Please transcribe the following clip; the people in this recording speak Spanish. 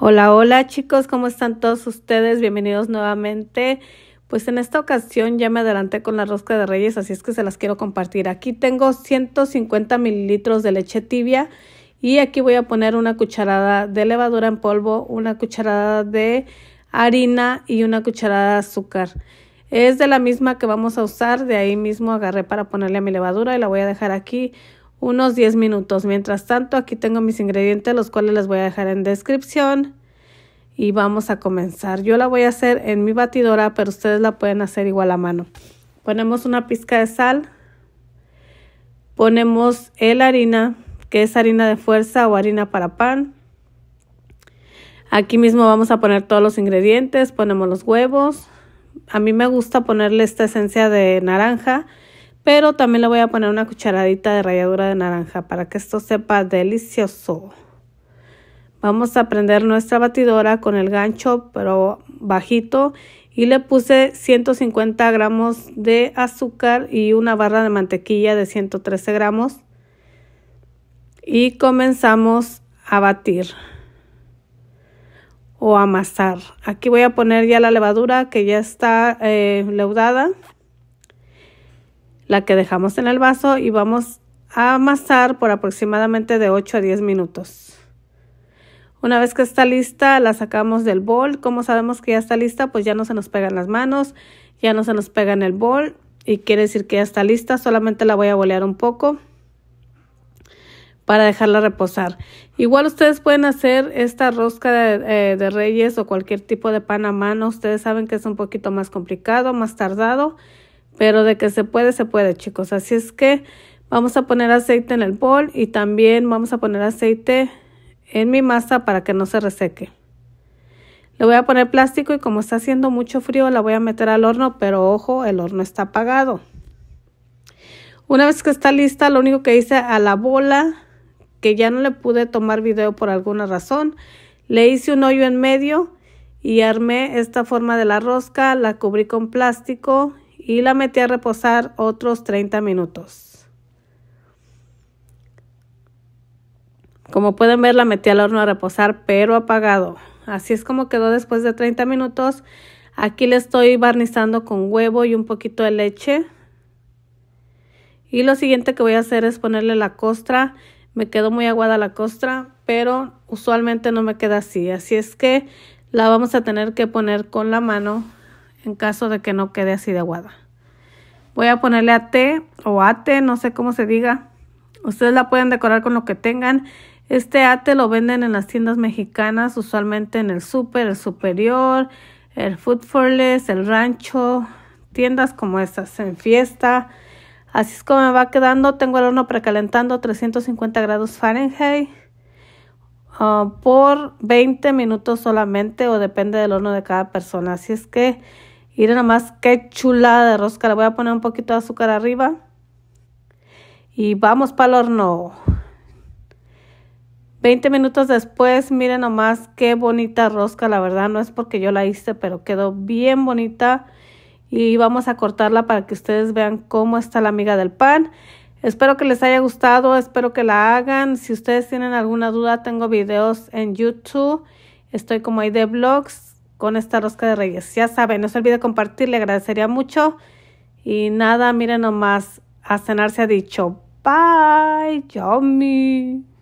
Hola, hola chicos, ¿cómo están todos ustedes? Bienvenidos nuevamente. Pues en esta ocasión ya me adelanté con la rosca de reyes, así es que se las quiero compartir. Aquí tengo 150 mililitros de leche tibia y aquí voy a poner una cucharada de levadura en polvo, una cucharada de harina y una cucharada de azúcar. Es de la misma que vamos a usar, de ahí mismo agarré para ponerle a mi levadura y la voy a dejar aquí unos 10 minutos. Mientras tanto, aquí tengo mis ingredientes, los cuales les voy a dejar en descripción. Y vamos a comenzar. Yo la voy a hacer en mi batidora, pero ustedes la pueden hacer igual a mano. Ponemos una pizca de sal. Ponemos el harina, que es harina de fuerza o harina para pan. Aquí mismo vamos a poner todos los ingredientes. Ponemos los huevos. A mí me gusta ponerle esta esencia de naranja pero también le voy a poner una cucharadita de ralladura de naranja para que esto sepa delicioso. Vamos a prender nuestra batidora con el gancho, pero bajito. Y le puse 150 gramos de azúcar y una barra de mantequilla de 113 gramos. Y comenzamos a batir o amasar. Aquí voy a poner ya la levadura que ya está eh, leudada la que dejamos en el vaso y vamos a amasar por aproximadamente de 8 a 10 minutos. Una vez que está lista, la sacamos del bol. Como sabemos que ya está lista, pues ya no se nos pegan las manos, ya no se nos pega en el bol y quiere decir que ya está lista. Solamente la voy a bolear un poco para dejarla reposar. Igual ustedes pueden hacer esta rosca de, eh, de, reyes o cualquier tipo de pan a mano. Ustedes saben que es un poquito más complicado, más tardado, pero de que se puede, se puede, chicos. Así es que vamos a poner aceite en el bol y también vamos a poner aceite en mi masa para que no se reseque. Le voy a poner plástico y como está haciendo mucho frío la voy a meter al horno, pero ojo, el horno está apagado. Una vez que está lista, lo único que hice a la bola, que ya no le pude tomar video por alguna razón, le hice un hoyo en medio y armé esta forma de la rosca, la cubrí con plástico y la metí a reposar otros 30 minutos. Como pueden ver, la metí al horno a reposar, pero apagado. Así es como quedó después de 30 minutos. Aquí le estoy barnizando con huevo y un poquito de leche. Y lo siguiente que voy a hacer es ponerle la costra. Me quedó muy aguada la costra, pero usualmente no me queda así. Así es que la vamos a tener que poner con la mano en caso de que no quede así de aguada. Voy a ponerle a ate o ate, no sé cómo se diga. Ustedes la pueden decorar con lo que tengan. Este ate lo venden en las tiendas mexicanas, usualmente en el super, el superior, el food for less, el rancho, tiendas como estas, en fiesta. Así es como me va quedando. Tengo el horno precalentando a 350 grados Fahrenheit ah, por 20 minutos solamente o depende del horno de cada persona. Así es que Miren nomás qué chulada de rosca. Le voy a poner un poquito de azúcar arriba. Y vamos para el horno. 20 minutos después, miren nomás qué bonita rosca. La verdad no es porque yo la hice, pero quedó bien bonita. Y vamos a cortarla para que ustedes vean cómo está la miga del pan. Espero que les haya gustado, espero que la hagan. Si ustedes tienen alguna duda, tengo videos en YouTube. Estoy como ahí de vlogs con esta rosca de reyes. Ya saben, no se olvide compartir, le agradecería mucho. Y nada, miren nomás, a cenar se ha dicho. Bye, yummy.